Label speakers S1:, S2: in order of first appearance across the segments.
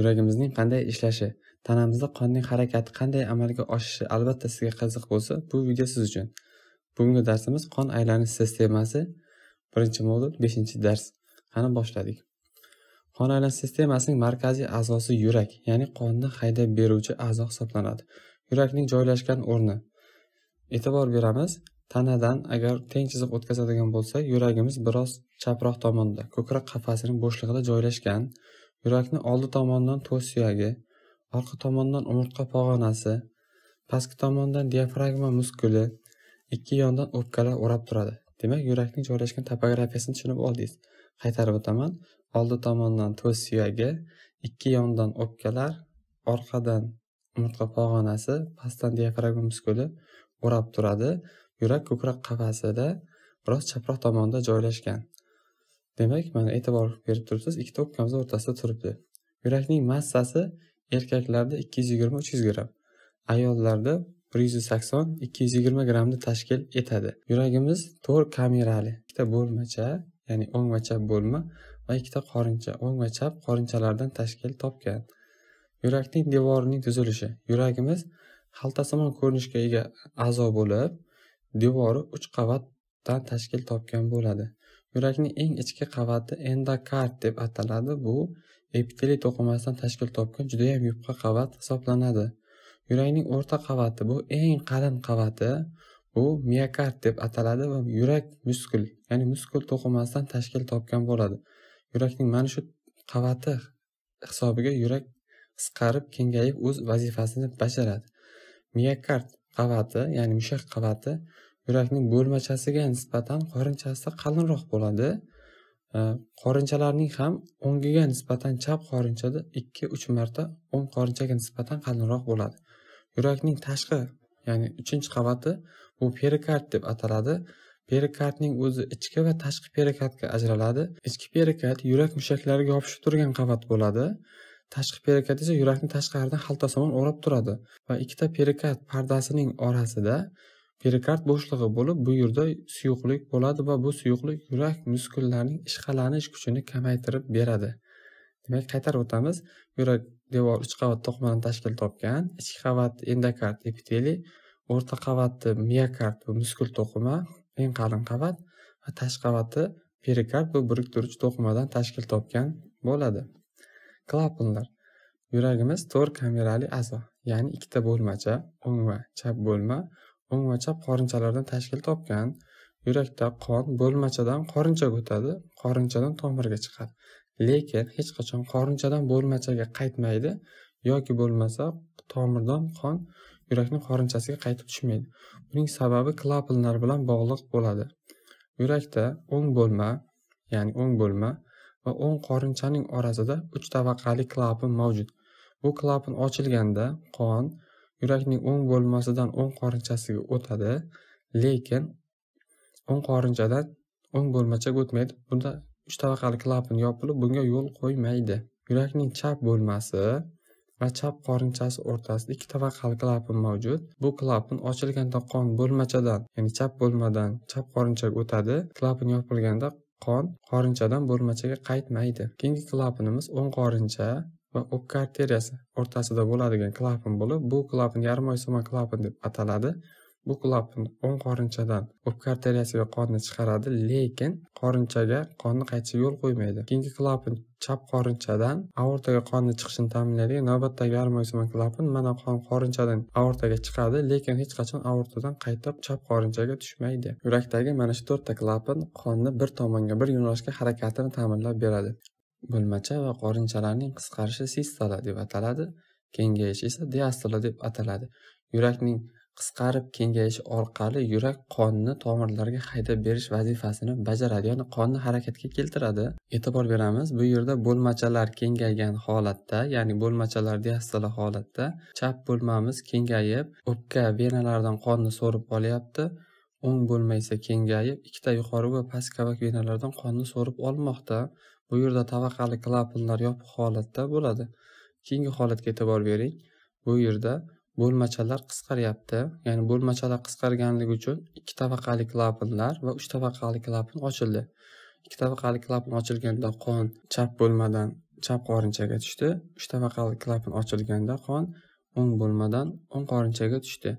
S1: yuragimizning qanday ishlashi tanamizda qonning harakati qanday amalga oshishi albatta sizga qiziq bo'lsa bu video siz uchun bugungi darsimiz qon aylanish sistemasi birinchi modul beshinchi dars qani boshladik qon aylanish sistemasining markaziy a'zosi yurak ya'ni qonni haydab beruvchi a'zo hisoblanadi yurakning joylashgan o'rni e'tibor beramiz tanadan agar teng chiziq o'tkazadigan bo'lsak yuragimiz biroz chaproq tomonda ko'krak qafasining bo'shlig'ida joylashgan Yurakni oldi tomondan to's suyagi, orqa tomondan umurtqa pog'onasi, pastki tomondan diafragma muskuli ikki yondan o'pkalar o'rab turadi. Demak, yurakning joylashgan topografiyasini tushunib oldingiz. Qaytarib o'taman. Oldi tomondan to's suyagi, ikki yondan o'pkalar, orqadan umurtqa pog'onasi, pastdan diafragma muskuli o'rab turadi. Yurak ko'krak qafasida biroz chaproq tomonda joylashgan. demak mana e'tibor berib turibsiz ikkita o'pkamizni o'rtasida turibdi yurakning massasi erkaklarda ikki yuz yigirma uch yuz gramm ayollarda bir yuz sakson ikki yuz yigirma grammni tashkil etadi yuragimiz to'rt kamerali ikkita bo'lmacha ya'ni o'ng va chap bo'lma va ikkita qorincha o'ng va chap qorinchalardan tashkil topgan yurakning devorining tuzilishi yuragimiz xaltasimon ko'rinishga ega a'zo bo'lib devori uch qavatdan tashkil topgan bo'ladi Yurakning eng ichki qavati endokard deb ataladi. Bu epiteliy to'qimasidan tashkil topgan juda ham yupqa qavat hisoblanadi. Yurakning o'rta qavati bu eng qalin qavati. Bu miokard deb ataladi va yurak muskul, ya'ni muskul to'qimasidan tashkil topgan bo'ladi. Yurakning mana shu qavati hisobiga yurak qisqarib, kengayib o'z vazifasini bajaradi. Miokard qavati, ya'ni mushak qavati yurakning bo'lmachasiga nisbatan qorinchasi qalinroq bo'ladi qorinchalarning ham o'ngiga nisbatan chap qorinchada ikki uch marta o'ng qorinchaga nisbatan qalinroq bo'ladi yurakning tashqi ya'ni uchinchi qavati bu perikard deb ataladi perikardning o'zi ichki va tashqi perikardga ajraladi ichki perikard yurak mushaklariga yopishib turgan qavat bo'ladi tashqi perikard esa yurakni tashqaridan xaltasimon o'rab turadi va ikkita perikard pardasining orasida perikard bo'shlig'i bo'lib bu yerda suyuqlik bo'ladi va bu suyuqlik yurak muskullarining ishqalanish kuchini kamaytirib beradi demak qaytarib o'tamiz yurak devor uch qavat to'qmadan tashkil topgan ichki qavat endokard epiteli o'rta qavati miokard bu muskul to'qima eng qalin qavat va tashqi qavati perikard bu biriktiruvchi to'qimadan tashkil topgan bo'ladi klapanlar yuragimiz to'rt kamerali a'zo ya'ni ikkita bo'lmacha o'ng va chap bo'lma o'ng va qorinchalardan tashkil topgan yurakda qon bo'lmachadan qorinchaga o'tadi qorinchadan tomirga chiqadi lekin hech qachon qorinchadan bo'lmachaga qaytmaydi yoki bo'lmasa tomirdan qon yurakni qorinchasiga qaytib tushmaydi buning sababi klapanlar bilan bog'liq bo'ladi yurakda o'ng bo'lma ya'ni o'ng bo'lma va o'ng qorinchaning orasida uch tabaqali klapan mavjud bu klapan ochilganda qon yurakning o'ng bo'lmasidan o'ng qorinchasiga o'tadi lekin o'ng qorinchadan o'ng bo'lmachaga o'tmaydi bunda uch tabaqali klapan yopilib bunga yo'l qo'ymaydi yurakning chap bo'lmasi va chap qorinchasi o'rtasida ikki tabaqali klapan mavjud bu klapan ochilganda qon bo'lmachadan ya'ni chap bo'lmadan chap qorinchaga o'tadi klapan yopilganda qon qorinchadan bo'lmachaga qaytmaydi keyingi klapanimiz o'ng qorincha va o'pka arteriyasi o'rtasida bo'ladigan klapan bo'lib bu klapan yarim oysoma klapan deb ataladi bu klapan o'ng qorinchadan o'pka arteriyasiga qonni chiqaradi lekin qorinchaga qonni qaytishiga yo'l qo'ymaydi keyingi klapan chap qorinchadan aortaga qonni chiqishini ta'minlaydigan navbatdagi yarim oysoma klapan mana qon qorinchadan aortaga chiqadi lekin hech qachon aortadan qaytib chap qorinchaga tushmaydi yurakdagi mana shu to'rtta klapan qonni bir tomonga bir yo'nalishga harakatini ta'minlab beradi Bo'lmacha va qorinchalarning qisqarishi sistola deb ataladi, kengayishi esa diastola deb ataladi. Yurakning qisqarib kengayishi orqali yurak qonni tomirlarga haydab berish vazifasini bajaradi, ya'ni qonni harakatga keltiradi. E'tibor beramiz, bu yerda bo'lmachalar kengaygan holatda, ya'ni bo'lmachalar diastola holatda chap bo'lmamiz kengayib, o'pka venalardan qonni so'rib olyapti. o'ng bo'lma esa kengayib ikkita yuqori va past kavak venalardan qonni so'rib olmoqda bu yerda tabaqali klapanlar yopiq holatda bo'ladi keyingi holatga e'tibor bering bu yerda bo'lmachalar qisqaryapti ya'ni bo'lmachalar qisqarganligi uchun ikki tavaqali klapanlar va uch tavaqali klapan ochildi ikki tavaqali klapan ochilganda qon chap bo'lmadan chap qorinchaga tushdi uch tavaqali klapan ochilganda qon o'ng bo'lmadan o'ng qorinchaga tushdi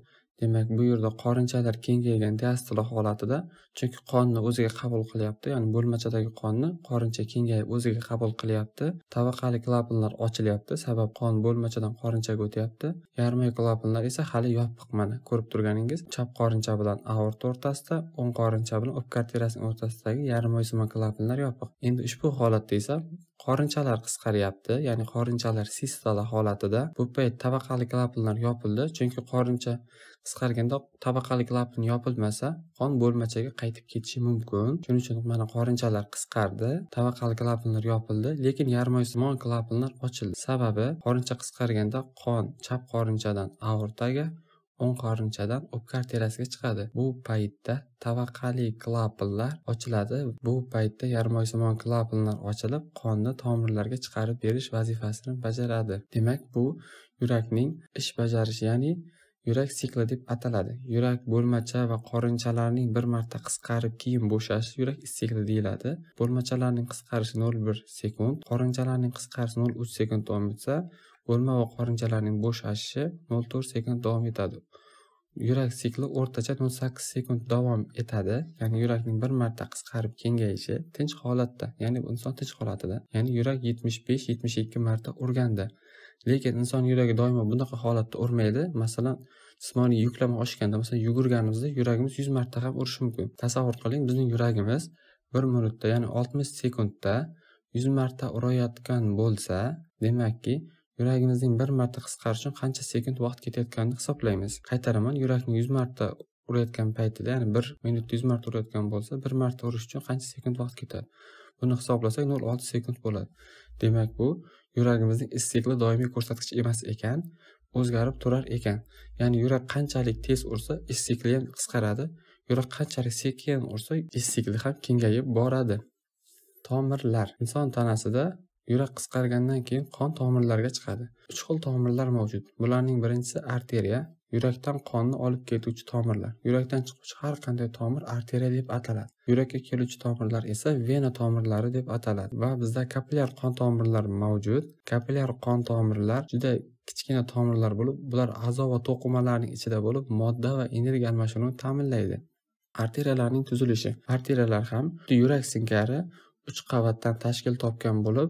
S1: Demak, bu yerda qorinchalar kengaygan diastola holatida, chunki qonni o'ziga qabul qilyapti, ya'ni bo'lmachadagi qonni qorincha kengayib o'ziga qabul qilyapti. tavaqali klapanlar ochilyapti, sabab qon bo'lmachadan qorinchaga o'tyapti. Yarmiy klapanlar esa hali yopiq mana ko'rib turganingiz, chap qorincha bilan aorta o'rtasida, o'ng qorincha bilan o'pka arteriyasining o'rtasidagi yarmoy globullar yopiq. Endi ushbu holatda esa qorinchalar qisqaryapti ya'ni qorinchalar sistala holatida bu payt tabaqali klapanlar yopildi chunki qorincha qisqarganda tabaqali klapan yopilmasa qon bo'lmachaga qaytib ketishi mumkin shuning uchun mana qorinchalar qisqardi tabaqali klapanlar yopildi lekin yarmoysimon klapanlar ochildi sababi qorincha qisqarganda qon chap qorinchadan aortaga o'ng qorinchadan o'pkar terasiga chiqadi bu paytda tavaqali klapillar ochiladi bu paytda yarmoysimon klapillar ochilib qonni tomirlarga chiqarib berish vazifasini bajaradi demak bu yurakning ish bajarishi ya'ni yurak sikli deb ataladi yurak bo'lmacha va qorinchalarning bir marta qisqarib keyin bo'shashi yurak sikli deyiladi bo'lmachalarning qisqarishi nol bir sekund qorinchalarning qisqarishi nol uch sekund davom etsa bo'lma va qorinchalarning bo'shashishi nol to'rt sekund davom etadi yurak sikli o'rtacha o'n sakkiz sekund davom etadi ya'ni yurakning bir marta qisqarib kengayishi tinch holatda ya'ni inson tinch holatida ya'ni yurak yetmish besh yetmish ikki marta urganda lekin inson yuragi doimo bunaqa holatda urmaydi masalan jismoniy yuklama oshganda masalan yugurganimizda yuragimiz yuz marta ham urishi mumkin tasavvur qiling bizning yuragimiz bir minutda ya'ni oltmish sekundda yuz marta urayotgan bo'lsa demakki Yuragimizning bir marta qisqarishi uchun qancha sekund vaqt ketayotganini hisoblaymiz. Qaytaraman, yurakni 100 marta urayotgan paytida, ya'ni 1 minutda 100 marta urayotgan bo'lsa, 1 marta urish uchun qancha sekund vaqt ketadi? Buni hisoblasak 0.6 sekund bo'ladi. Demak, bu yuragimizning is sikli doimiy ko'rsatkich emas ekan, o'zgarib turar ekan. Ya'ni yurak qanchalik tez ursa, is sikli ham qisqaradi, yurak qanchalik sekin ursa, is sikli ham kengayib boradi. Tomirlar inson tanasida yurak qisqargandan keyin qon tomirlarga chiqadi uch xil tomirlar mavjud bularning birinchisi arteriya yurakdan qonni olib ketuvchi tomirlar yurakdan chiquvchi har qanday tomir arteriya deb ataladi yurakka keluvchi tomirlar esa vena tomirlari deb ataladi va bizda kapilyar qon tomirlar mavjud kapilyar qon tomirlar juda kichkina tomirlar bo'lib bular a'zo va to'qimalarning ichida bo'lib modda va energiya almashinuvini ta'minlaydi arteriyalarning tuzilishi arteriyalar ham yurak singari uch qavatdan tashkil topgan bo'lib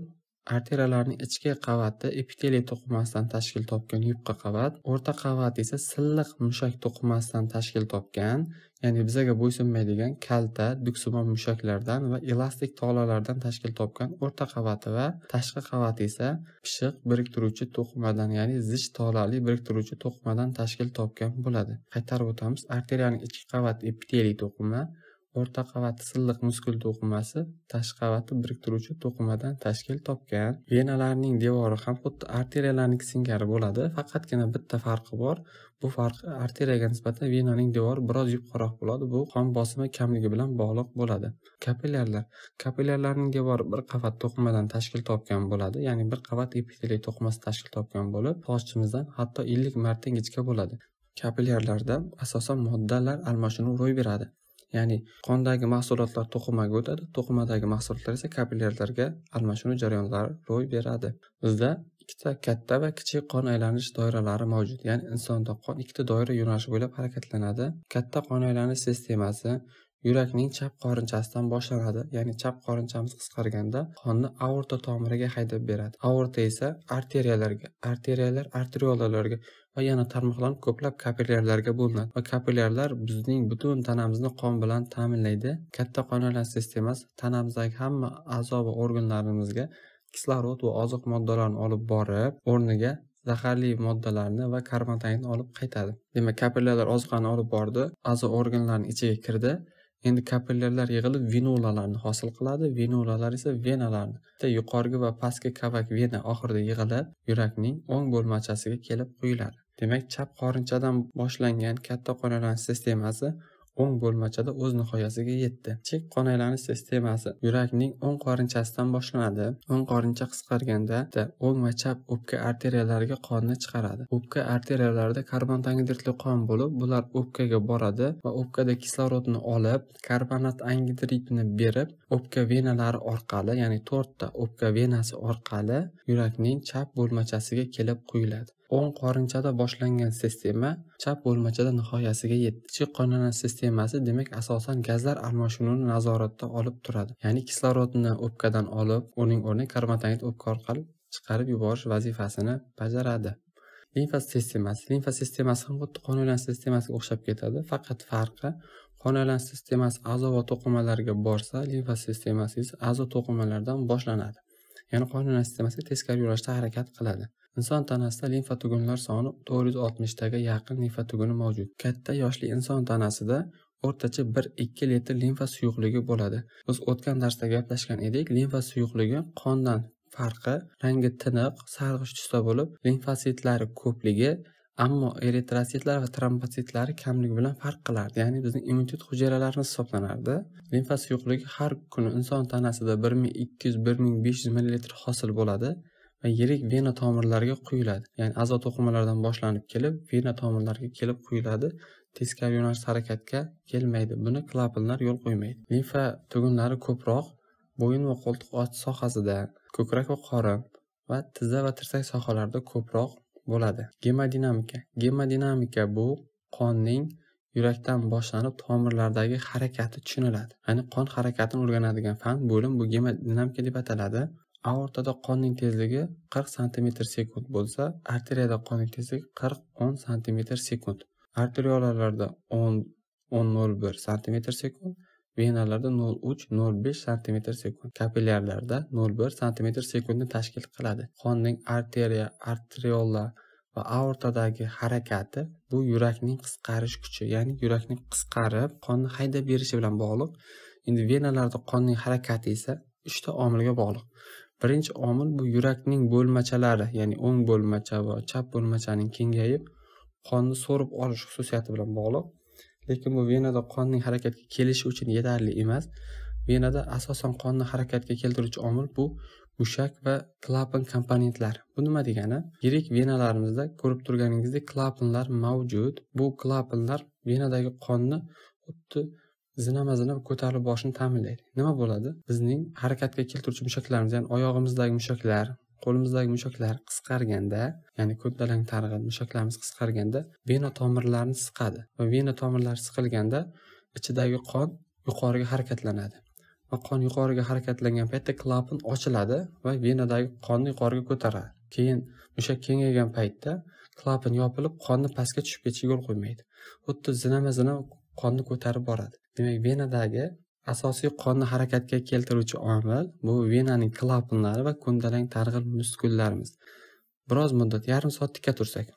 S1: Arteriyalarning ichki qavati epiteliy to'qimasidan tashkil topgan yupqa qavat, o'rta qavat esa silliq mushak to'qimasidan tashkil topgan, ya'ni bizaga bo'ysunmaydigan kalta, duksimon mushaklardan va elastik tolalardan tashkil topgan o'rta qavati va tashqi qavati esa pishiq biriktiruvchi to'qimadan, ya'ni zich tolali biriktiruvchi to'qimadan tashkil topgan bo'ladi. Qaytarib o'tamiz, arteriyaning ichki qavati epiteliy to'qima, o'rta qavati silliq muskul to'qimasi tashqi qavati biriktiruvchi to'qimadan tashkil topgan venalarning devori ham xuddi arteriyalarniki singari bo'ladi faqatgina bitta farqi bor bu farq arteriyaga nisbatan venaning devori biroz yupqaroq bo'ladi bu qon bosimi kamligi bilan bog'liq bo'ladi kapillyarlar kapillyarlarning devori bir qavat to'qimadan tashkil topgan bo'ladi ya'ni bir qavat epiteliy to'qimasi tashkil topgan bo'lib toshchimizdan hatto ellik marta ingichka bo'ladi kapillyarlarda asosan moddalar almashinuv ro'y beradi ya'ni qondagi mahsulotlar to'qimaga o'tadi to'qimadagi mahsulotlar esa kapillyarlarga almashinuv jarayonlari ro'y beradi bizda ikkita katta va kichik qon aylanish doiralari mavjud ya'ni insonda qon ikkita doira yo'nalishi bo'ylab harakatlanadi katta qon aylanish sistemasi yurakning chap qorinchasidan boshlanadi ya'ni chap qorinchamiz qisqarganda qonni aorta tomiriga haydab beradi aorta esa arteriyalarga arteriyalar arteriolalarga va yana tarmoqlanib ko'plab kapillyarlarga bo'linadi va kapillyarlar bizning butun tanamizni qon bilan ta'minlaydi katta qon aylanish sistemasi tanamizdagi hamma a'zo va organlarimizga kislorod va oziq moddalarni olib borib o'rniga zaharli moddalarni va karbontainni olib qaytadi demak kapillyarlar oziqani olib bordi a'zo organlarni ichiga kirdi endi kapillyarlar yig'ilib venulalarni hosil qiladi venulalar esa venalarni yuqorgi va pastki kavak vena oxirida yig'ilib yurakning o'ng bo'lmachasiga kelib quyiladi demak chap qorinchadan boshlangan katta qo'lyonang sistemasi o'ng bo'lmachada o'z nihoyasiga yetdi chek qon aylanish sistemasi yurakning o'ng qorinchasidan boshlanadi o'ng qorincha qisqarganda o'ng va chap o'pka arteriyalariga qonni chiqaradi o'pka arteriyalarida karbon angidridli qon bo'lib bular o'pkaga boradi va o'pkada kislorodni olib karbonat angidridni berib o'pka venalari orqali ya'ni to'rtta o'pka venasi orqali yurakning chap bo'lmachasiga kelib quyiladi o'ng qorinchada boshlangan sistema chap bo'lmachada nihoyasiga yetdi ichki qonana sistemasi demak asosan gazlar almashinuvini nazoratda olib turadi ya'ni kislorodni o'pkadan olib uning o'rniga karbotanit o'pka orqali chiqarib yuborish vazifasini bajaradi limfa sistemasi limfa sistemasi ham xuddi qon aylanish sistemasiga o'xshab ketadi faqat farqi qon aylanish sistemasi a'zo va to'qimalarga borsa limfa sistemasi esa a'zo to'qimalardan boshlanadi ya'ni qon aylanish sistemasi teskari yo'nalishda harakat qiladi Inson tanasida limfa tugunlar soni to'rt yuz oltmishtaga yaqin limfa tuguni mavjud. Katta yoshli inson tanasida o'rtacha 1-2 litr limfa suyuqligi bo'ladi. Biz o'tgan darsda gaplashgan edik, limfa suyuqligi qondan farqi rangi tiniq, sarg'ish tusda bo'lib, limfositlari ko'pligi ammo eritrositlar va trombotsitlari kamligi bilan farq qilardi ya'ni bizning immunitet hujayralarimiz hisoblanardi limfa suyuqligi har kuni inson tanasida bir ming ikki yuz bir ming besh yuz millilitr hosil bo'ladi va yirik vena tomirlariga quyiladi ya'ni a'zo to'qimalaridan boshlanib kelib vena tomirlariga kelib quyiladi teskari yo'nalish harakatga kelmaydi buni klapanlar yo'l qo'ymaydi limfa tugunlari ko'proq bo'yin va qo'ltiq osti sohasida ko'krak va qorin va tizza va tirsak sohalarida ko'proq bo'ladi gemodinamika gemodinamika bu qonning yurakdan boshlanib tomirlardagi harakati tushuniladi ya'ni qon harakatini o'rganadigan fan bo'lim bu gemodinamika deb ataladi aortada qonning tezligi qirq santimetr sekund bo'lsa arteriyada qonning tezligi qirq o'n santimetr sekund arteriolalarda o'n o'n nol bir santimetr sekund venalarda nol uch nol besh santimetr sekund kapillyarlarda nol bir santimetr sekundni tashkil qiladi qonning arteriya arteriola va aortadagi harakati bu yurakning qisqarish kuchi ya'ni yurakning qisqarib qonni haydab berishi bilan bog'liq endi venalarda qonning harakati esa uchta omilga bog'liq birinchi omil bu yurakning bo'lmachalari ya'ni o'ng bo'lmacha va chap bo'lmachaning kengayib qonni so'rib olish xususiyati bilan bog'liq lekin bu venada qonning harakatga kelishi uchun yetarli emas venada asosan qonni harakatga keltiruvchi omil bu mushak va klapan komponentlar bu nima degani yirik venalarimizda ko'rib turganingizdek klapanlar mavjud bu klapanlar venadagi qonni xuddi zinama zinab ko'tarilib borishni ta'minlaydi nima bo'ladi bizning harakatga keltiruvchi mushaklarimiz ya'ni oyog'imizdagi mushaklar qo'limizdagi mushaklar qisqarganda ya'ni ko'talang targ'il mushaklarimiz qisqarganda vena tomirlarni siqadi va vena tomirlari siqilganda ichidagi qon yuqoriga harakatlanadi va qon yuqoriga harakatlangan paytda klapan ochiladi va venadagi qonni yuqoriga ko'taradi keyin mushak kengaygan paytda klapan yopilib qonni pastga tushib ketishiga yo'l qo'ymaydi xuddi zinama zinab qonni ko'tarib boradi demak venadagi asosiy qonni harakatga keltiruvchi omil bu venaning klapanlari va ko'ndalang targ'ib muskullarimiz biroz muddat yarim soat tikka tursak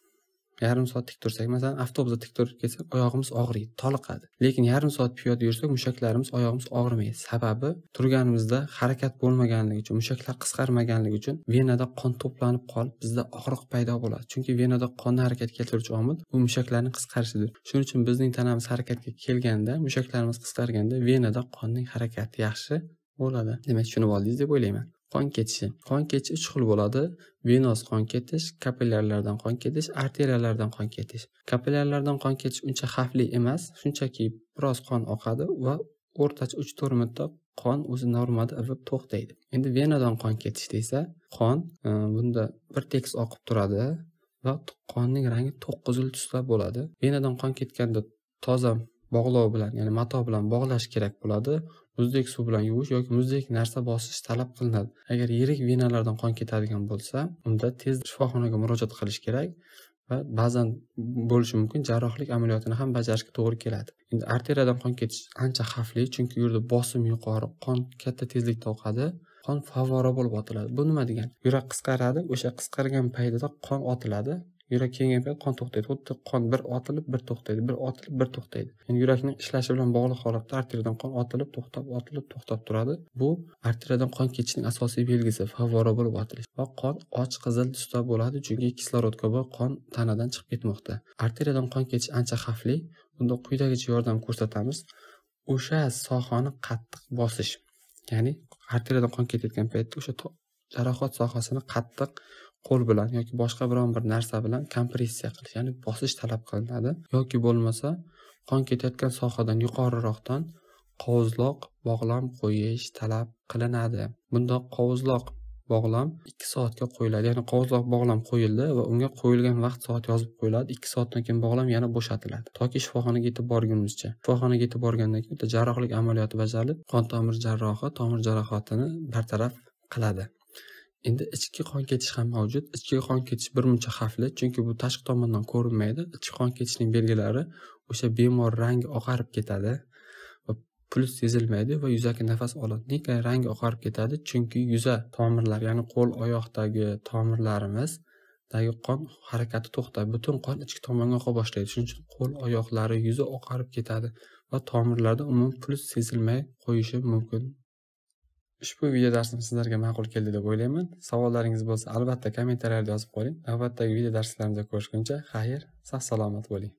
S1: yarim soat tik tursak masalan avtobusda tik turib ketsak oyog'imiz og'riydi toliqadi lekin yarim soat piyoda yursak mushaklarimiz oyog'imiz og'rimaydi sababi turganimizda harakat bo'lmaganligi uchun mushaklar qisqarmaganligi uchun venada qon to'planib qolib bizda og'riq paydo bo'ladi chunki venada qonni harakatga keltiruvchi omil bu mushaklarni qisqarishidir shuning uchun bizning tanamiz harakatga kelganda mushaklarimiz qisqarganda venada qonning harakati yaxshi bo'ladi demak tushunib oldingiz deb o'ylayman qon ketishi qon ketishi uch xil bo'ladi venoz qon ketish kapillyarlardan qon ketish arteriyalardan qon ketish kapillyarlardan qon ketish uncha xavfli emas shunchaki biroz qon oqadi va o'rtacha uch to'rt minutda qon o'zi normada ivib to'xtaydi endi venadan qon ketish desa qon e, bunda bir tekis oqib turadi va qonning rangi to'qqizil tusda bo'ladi venadan qon ketganda toza bog'lov bilan ya'ni mato bilan bog'lash kerak bo'ladi muzdek suv bilan yuvish yoki muzdek narsa bosish talab qilinadi agar yirik venalardan qon ketadigan bo'lsa unda tez shifoxonaga murojaat qilish kerak va ba'zan bo'lishi mumkin jarrohlik amaliyotini ham bajarishga to'g'ri keladi endi arteriyadan qon ketish ancha xavfli chunki u yerda bosim yuqori qon katta tezlikda oqadi qon favvora bo'lib otiladi bu nima degani yurak qisqaradi o'sha qisqargan paytida qon otiladi yurak kengayib qon to'xtaydi xuddi qon bir otilib bir to'xtaydi bir otilib bir to'xtaydi ya'ni yurakning ishlashi bilan bog'liq holatda arteriyadan qon otilib to'xtab otilib to'xtab turadi bu arteriyadan qon ketishining asosiy belgisi favvora bo'lib otilish va qon och qizil tusda bo'ladi chunki kislorodga boy qon tanadan chiqib ketmoqda arteriyadan qon ketish ancha xavfli bunda quyidagicha yordam ko'rsatamiz o'sha sohani qattiq bosish ya'ni arteriyadan qon ketayotgan paytda o'sha jarohat sohasini qattiq qo'l bilan yoki boshqa biron bir narsa bilan kompressiya qilish ya'ni bosish talab qilinadi yoki bo'lmasa qon ketayotgan sohadan yuqoriroqdan qovuzloq bog'lam qo'yish talab qilinadi bunda qovuzloq bog'lam ikki soatga qo'yiladi ya'ni qovuzloq bog'lam qo'yildi va unga qo'yilgan vaqt soat yozib qo'yiladi ikki soatdan keyin bog'lam yana bo'shatiladi toki shifoxonaga yetib borgunimizcha shifoxonaga yetib borgandan keyin bitta jarrohlik amaliyoti bajarilib qon tomir jarrohi tomir jarohatini bartaraf qiladi Endi ichki qon ketish ham mavjud. Ichki qon ketish muncha xavfli, chunki bu tashqi tomondan ko'rinmaydi. Ichki qon ketishining belgilari o'sha bemor rangi oqarib ketadi va puls sezilmaydi va yuzaki nafas oladi. Nega rangi oqarib ketadi? Chunki yuza tomirlar ya'ni qo'l oyoqdagi tomirlarimizdagi qon harakati to'xtadi butun qon ichki tomonga oqa boshlaydi shuning uchun qo'l oyoqlari yuzi oqarib ketadi va tomirlarda umuman puls sezilmay qo'yishi mumkin ushbu video darsim sizlarga ma'qul keldi deb o'ylayman savollaringiz bo'lsa albatta kommentariyada yozib qo'ying navbatdagi video darslarimizda ko'rishguncha xayr sog' salomat bo'ling